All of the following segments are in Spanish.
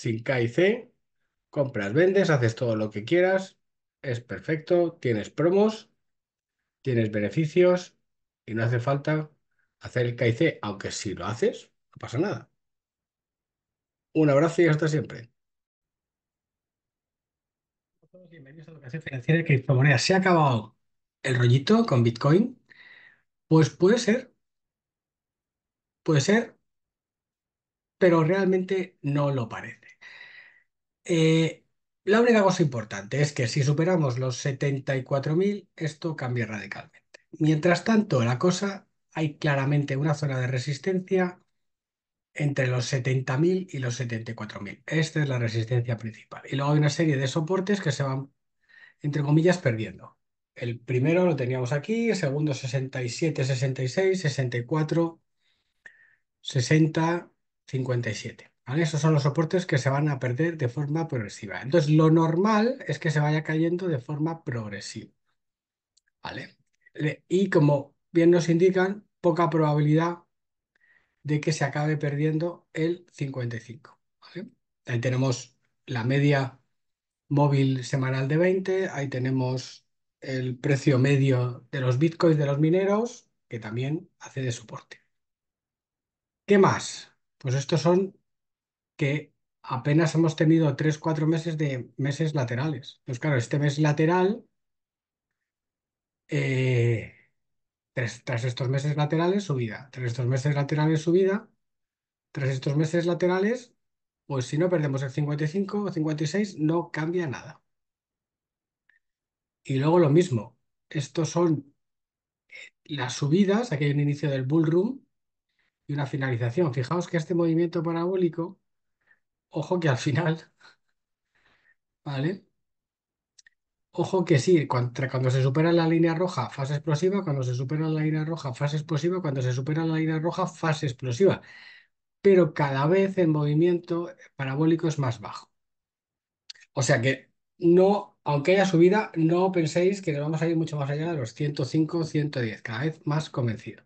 sin K C, compras, vendes, haces todo lo que quieras, es perfecto, tienes promos, tienes beneficios y no hace falta hacer el K y aunque si lo haces, no pasa nada. Un abrazo y hasta siempre. Educación Financiera Criptomonedas. Se ha acabado el rollito con Bitcoin. Pues puede ser. Puede ser. Pero realmente no lo parece. Eh, la única cosa importante es que si superamos los 74.000, esto cambia radicalmente. Mientras tanto, la cosa, hay claramente una zona de resistencia entre los 70.000 y los 74.000. Esta es la resistencia principal. Y luego hay una serie de soportes que se van, entre comillas, perdiendo. El primero lo teníamos aquí, el segundo 67, 66, 64, 60, 57. ¿Vale? Esos son los soportes que se van a perder de forma progresiva. Entonces, lo normal es que se vaya cayendo de forma progresiva. ¿Vale? Y como bien nos indican, poca probabilidad de que se acabe perdiendo el 55. Ahí tenemos la media móvil semanal de 20, ahí tenemos el precio medio de los bitcoins de los mineros, que también hace de soporte. ¿Qué más? Pues estos son que apenas hemos tenido tres, cuatro meses de meses laterales. Entonces, pues claro, este mes lateral, eh, tras, estos meses laterales, subida. Tras estos meses laterales, subida. Tras estos meses laterales, pues si no perdemos el 55 o 56, no cambia nada. Y luego lo mismo, estos son eh, las subidas, aquí hay un inicio del bull y una finalización. Fijaos que este movimiento parabólico Ojo que al final, ¿vale? Ojo que sí, cuando se supera la línea roja, fase explosiva, cuando se supera la línea roja, fase explosiva, cuando se supera la línea roja, fase explosiva. Pero cada vez el movimiento parabólico es más bajo. O sea que no, aunque haya subida, no penséis que nos vamos a ir mucho más allá de los 105, 110, cada vez más convencido.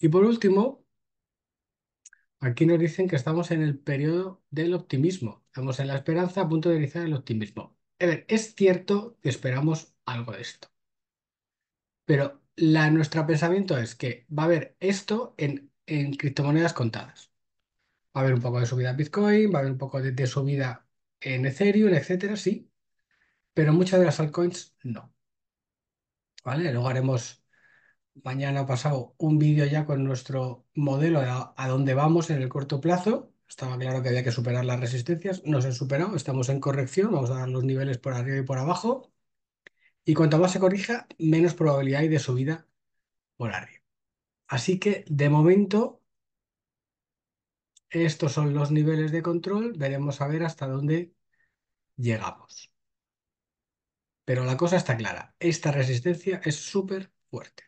Y por último, Aquí nos dicen que estamos en el periodo del optimismo. Estamos en la esperanza a punto de realizar el optimismo. es cierto que esperamos algo de esto. Pero la, nuestro pensamiento es que va a haber esto en, en criptomonedas contadas. Va a haber un poco de subida en Bitcoin, va a haber un poco de, subida en Ethereum, etcétera, sí. Pero muchas de las altcoins no. ¿Vale? Luego haremos mañana ha pasado un vídeo ya con nuestro modelo a, dónde vamos en el corto plazo. Estaba claro que había que superar las resistencias, no se han superado, estamos en corrección, vamos a dar los niveles por arriba y por abajo. Y cuanto más se corrija, menos probabilidad hay de subida por arriba. Así que de momento, estos son los niveles de control, veremos a ver hasta dónde llegamos. Pero la cosa está clara, esta resistencia es súper fuerte.